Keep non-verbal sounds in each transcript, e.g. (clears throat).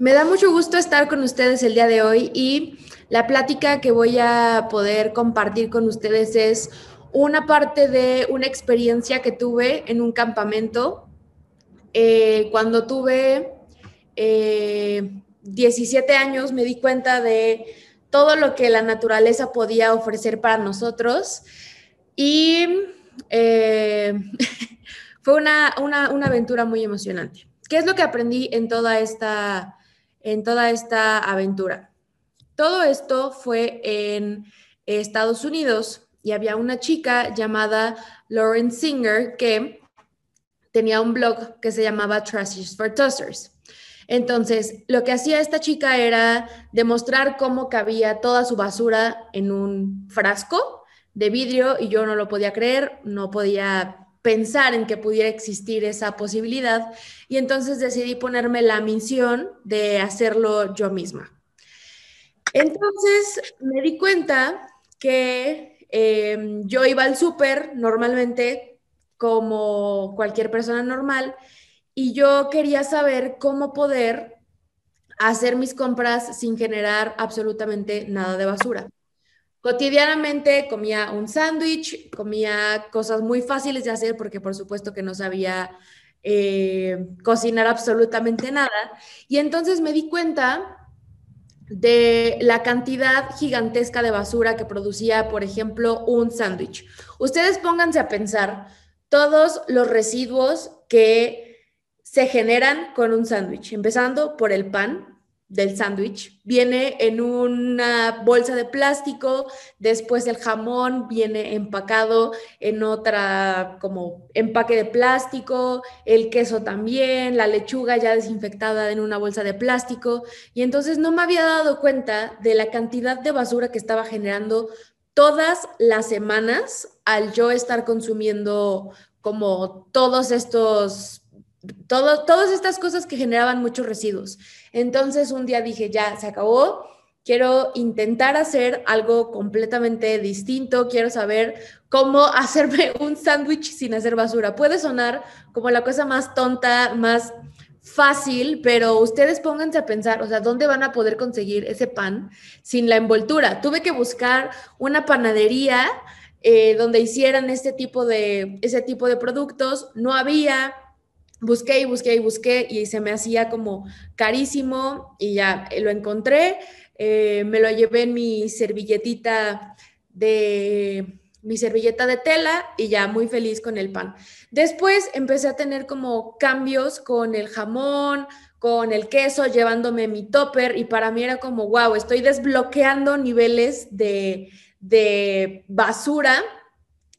Me da mucho gusto estar con ustedes el día de hoy y la plática que voy a poder compartir con ustedes es una parte de una experiencia que tuve en un campamento eh, cuando tuve 17 eh, años me di cuenta de todo lo que la naturaleza podía ofrecer para nosotros y eh, (laughs) fue una, una aventura muy emocionante. ¿Qué es lo que aprendí en toda esta en toda esta aventura. Todo esto fue en Estados Unidos y había una chica llamada Lauren Singer que tenía un blog que se llamaba Trashes for Tossers. Entonces, lo que hacía esta chica era demostrar cómo cabía toda su basura en un frasco de vidrio y yo no lo podía creer, no podía pensar en que pudiera existir esa posibilidad y entonces decidí ponerme la misión de hacerlo yo misma. Entonces me di cuenta que em, yo iba al súper normalmente como cualquier persona normal y yo quería saber cómo poder hacer mis compras sin generar absolutamente nada de basura. Cotidianamente comía un sándwich, comía cosas muy fáciles de hacer porque por supuesto que no sabía eh, cocinar absolutamente nada. Y entonces me di cuenta de la cantidad gigantesca de basura que producía, por ejemplo, un sándwich. Ustedes pónganse a pensar todos los residuos que se generan con un sándwich, empezando por el pan, del sándwich viene en una bolsa de plástico, después el jamón viene empacado en otra como empaque de plástico, el queso también, la lechuga ya desinfectada en una bolsa de plástico y entonces no me había dado cuenta de la cantidad de basura que estaba generando todas las semanas al yo estar consumiendo como todos estos todas estas cosas que generaban muchos residuos. Entonces un día dije, ya, se acabó, quiero intentar hacer algo completamente distinto, quiero saber cómo (laughs) hacerme un sándwich sin hacer basura. Puede sonar como la cosa más tonta, más fácil, pero ustedes pónganse a pensar, o sea, ¿dónde van a poder conseguir ese pan sin la envoltura? Tuve que buscar una panadería eh, donde hicieran este tipo de, ese tipo de productos, no había, busqué y busqué y busqué y se me hacía como carísimo y ya eh, lo encontré, eh, me lo llevé en mi servilletita de mi servilleta de tela y ya muy feliz con el pan. Después empecé a tener como cambios con el jamón, con el queso, llevándome mi topper y para mí era como, wow, estoy desbloqueando niveles de basura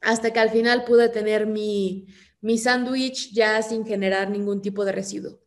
hasta que al final pude tener mi, mi sándwich ya sin generar ningún tipo de residuo.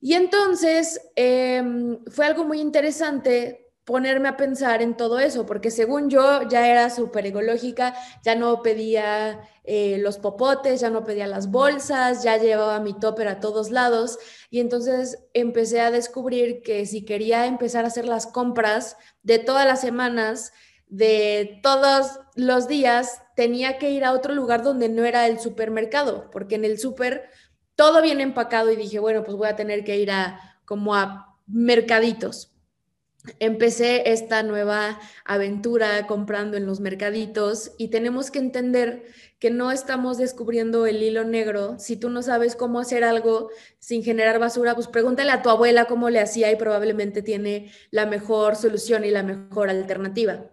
Y entonces em, fue algo muy interesante ponerme a pensar en todo eso, porque según yo ya era súper ecológica, ya no pedía eh, los popotes, ya no pedía las bolsas, ya llevaba mi topper a todos lados. Y entonces empecé a descubrir que si quería empezar a hacer las compras de todas las semanas, de todos los días tenía que ir a otro lugar donde no era el supermercado, porque en el súper todo viene empacado y dije, bueno, pues voy a tener que ir a como a mercaditos. Empecé esta nueva aventura comprando en los mercaditos y tenemos que entender que no estamos descubriendo el hilo negro. Si tú no sabes cómo hacer algo sin generar basura, pues pregúntale a tu abuela cómo le hacía y probablemente tiene la mejor solución y la mejor alternativa.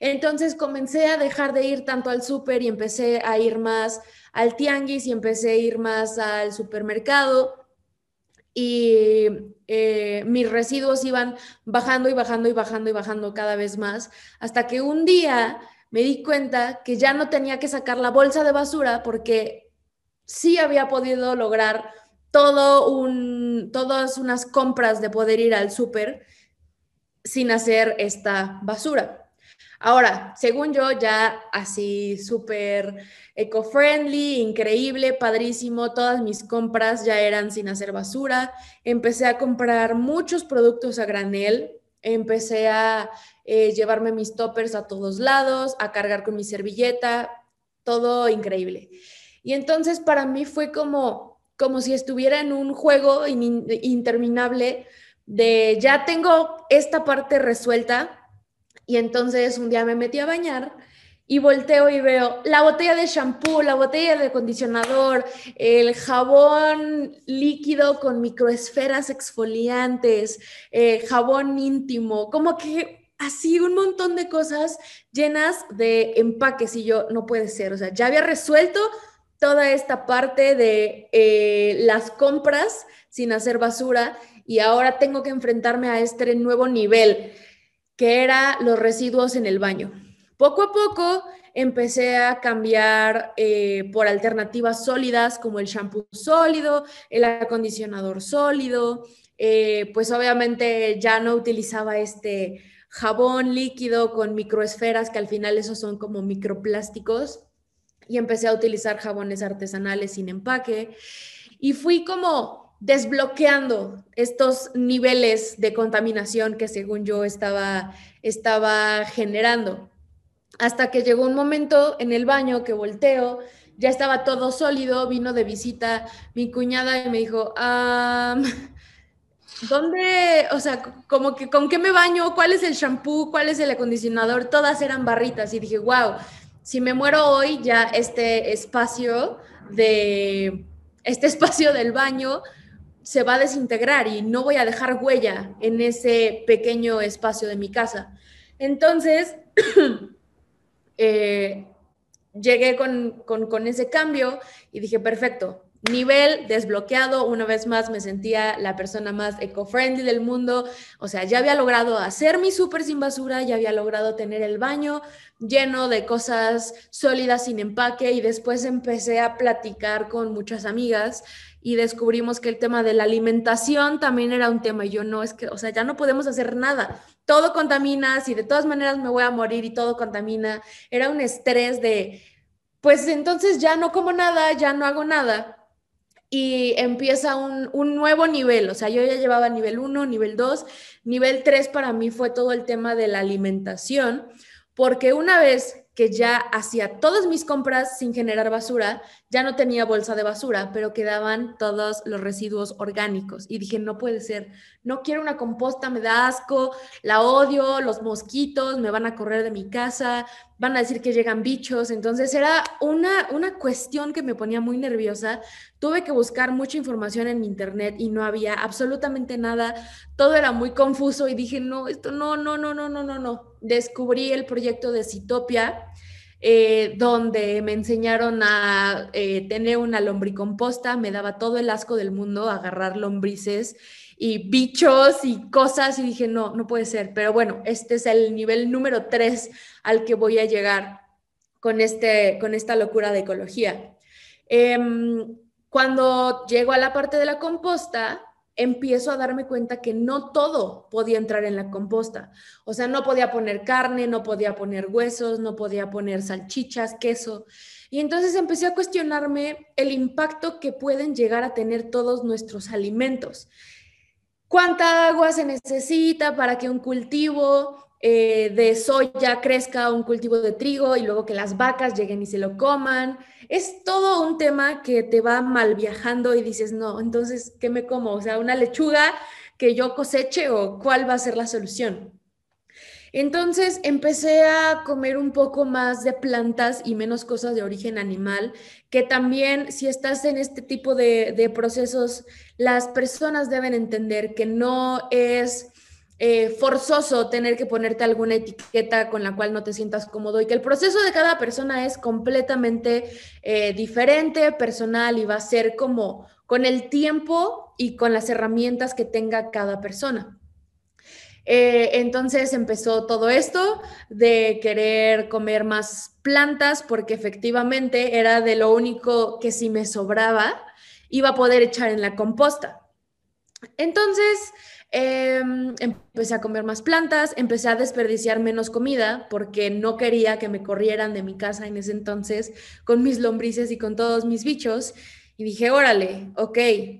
Entonces comencé a dejar de ir tanto al súper y empecé a ir más al tianguis y empecé a ir más al supermercado y eh, mis residuos iban bajando y bajando y bajando y bajando cada vez más, hasta que un día me di cuenta que ya no tenía que sacar la bolsa de basura porque sí había podido lograr todo todas unas compras de poder ir al súper sin hacer esta basura. Ahora, según yo, ya así súper eco-friendly, increíble, padrísimo, todas mis compras ya eran sin hacer basura, empecé a comprar muchos productos a granel, empecé a eh, llevarme mis toppers a todos lados, a cargar con mi servilleta, todo increíble. Y entonces para mí fue como, como si estuviera en un juego interminable de ya tengo esta parte resuelta y entonces un día me metí a bañar y volteo y veo la botella de shampoo, la botella de acondicionador, el jabón líquido con microesferas exfoliantes, eh, jabón íntimo, como que así un montón de cosas llenas de empaques y yo no puede ser, o sea, ya había resuelto toda esta parte de eh, las compras sin hacer basura y ahora tengo que enfrentarme a este nuevo nivel que era los residuos en el baño. Poco a poco empecé a cambiar eh, por alternativas sólidas como el shampoo sólido, el acondicionador sólido, eh, pues obviamente ya no utilizaba este jabón líquido con microesferas, que al final esos son como microplásticos, y empecé a utilizar jabones artesanales sin empaque. Y fui como desbloqueando estos niveles de contaminación que según yo estaba, estaba generando. Hasta que llegó un momento en el baño que volteo, ya estaba todo sólido, vino de visita mi cuñada y me dijo, ¿dónde, o sea, como que con qué me baño? ¿Cuál es el shampoo? ¿Cuál es el acondicionador? Todas eran barritas y dije, wow, si me muero hoy ya este espacio de, este espacio del baño se va a desintegrar y no voy a dejar huella en ese pequeño espacio de mi casa. Entonces, (clears throat) eh, llegué con, ese cambio y dije, perfecto, nivel desbloqueado, una vez más me sentía la persona más eco-friendly del mundo, o sea, ya había logrado hacer mi súper sin basura, ya había logrado tener el baño lleno de cosas sólidas sin empaque y después empecé a platicar con muchas amigas y descubrimos que el tema de la alimentación también era un tema y yo no, es que, o sea, ya no podemos hacer nada, todo contamina, si de todas maneras me voy a morir y todo contamina, era un estrés de... Pues entonces ya no como nada, ya no hago nada y empieza un, nuevo nivel, o sea, yo ya llevaba nivel 1, nivel 2, nivel 3 para mí fue todo el tema de la alimentación, porque una vez que ya hacía todas mis compras sin generar basura, ya no tenía bolsa de basura, pero quedaban todos los residuos orgánicos. Y dije, no puede ser, no quiero una composta, me da asco, la odio, los mosquitos me van a correr de mi casa, van a decir que llegan bichos. Entonces era una, una cuestión que me ponía muy nerviosa. Tuve que buscar mucha información en internet y no había absolutamente nada. Todo era muy confuso y dije, no, esto no, no, no, no, no, no, no. Descubrí el proyecto de Citopia eh, donde me enseñaron a eh, tener una lombricomposta, me daba todo el asco del mundo agarrar lombrices y bichos y cosas y dije, no, no puede ser, pero bueno, este es el nivel número 3 al que voy a llegar con, este, con esta locura de ecología. Em, cuando llego a la parte de la composta, empiezo a darme cuenta que no todo podía entrar en la composta. O sea, no podía poner carne, no podía poner huesos, no podía poner salchichas, queso. Y entonces empecé a cuestionarme el impacto que pueden llegar a tener todos nuestros alimentos. ¿Cuánta agua se necesita para que un cultivo eh, de soya crezca un cultivo de trigo y luego que las vacas lleguen y se lo coman. Es todo un tema que te va mal viajando y dices, no, entonces, ¿qué me como? O sea, una lechuga que yo coseche o cuál va a ser la solución. Entonces empecé a comer un poco más de plantas y menos cosas de origen animal, que también si estás en este tipo de procesos, las personas deben entender que no es eh, forzoso tener que ponerte alguna etiqueta con la cual no te sientas cómodo y que el proceso de cada persona es completamente eh, diferente, personal y va a ser como con el tiempo y con las herramientas que tenga cada persona. Eh, entonces empezó todo esto de querer comer más plantas porque efectivamente era de lo único que si me sobraba iba a poder echar en la composta. Entonces, Em, empecé a comer más plantas, empecé a desperdiciar menos comida porque no quería que me corrieran de mi casa en ese entonces con mis lombrices y con todos mis bichos. Y dije, órale, ok,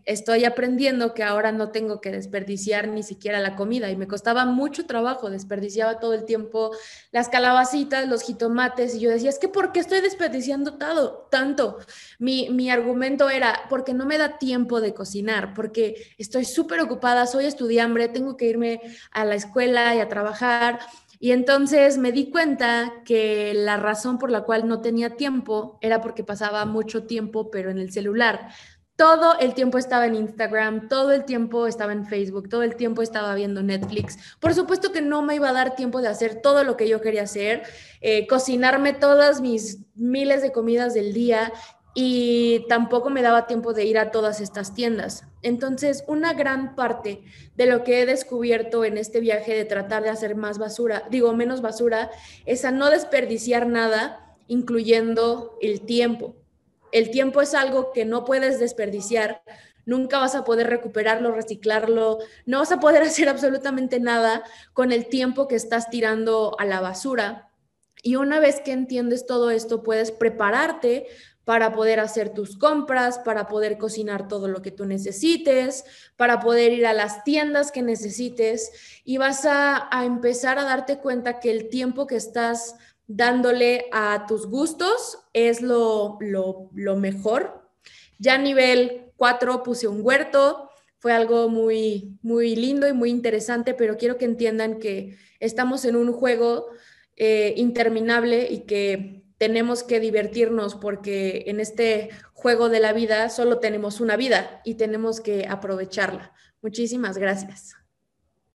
estoy aprendiendo que ahora no tengo que desperdiciar ni siquiera la comida. Y me costaba mucho trabajo, desperdiciaba todo el tiempo las calabacitas, los jitomates. Y yo decía, es que ¿por qué estoy desperdiciando todo tanto? Mi, mi argumento era, porque no me da tiempo de cocinar, porque estoy súper ocupada, soy estudiante, tengo que irme a la escuela y a trabajar y entonces me di cuenta que la razón por la cual no tenía tiempo era porque pasaba mucho tiempo, pero en el celular. Todo el tiempo estaba en Instagram, todo el tiempo estaba en Facebook, todo el tiempo estaba viendo Netflix. Por supuesto que no me iba a dar tiempo de hacer todo lo que yo quería hacer, eh, cocinarme todas mis miles de comidas del día, y tampoco me daba tiempo de ir a todas estas tiendas. Entonces, una gran parte de lo que he descubierto en este viaje de tratar de hacer más basura, digo menos basura, es a no desperdiciar nada, incluyendo el tiempo. El tiempo es algo que no puedes desperdiciar, nunca vas a poder recuperarlo, reciclarlo, no vas a poder (laughs) hacer absolutamente nada con el tiempo que estás tirando a la basura. Y una vez que entiendes todo esto, puedes prepararte para poder hacer tus compras, para poder cocinar todo lo que tú necesites, para poder ir a las tiendas que necesites y vas a, empezar a darte cuenta que el tiempo que estás dándole a tus gustos es lo, lo, mejor. Ya a nivel 4 puse un huerto, fue algo muy, muy lindo y muy interesante, pero quiero que entiendan que estamos en un juego eh, interminable y que tenemos que divertirnos porque en este juego de la vida solo tenemos una vida y tenemos que aprovecharla. Muchísimas gracias.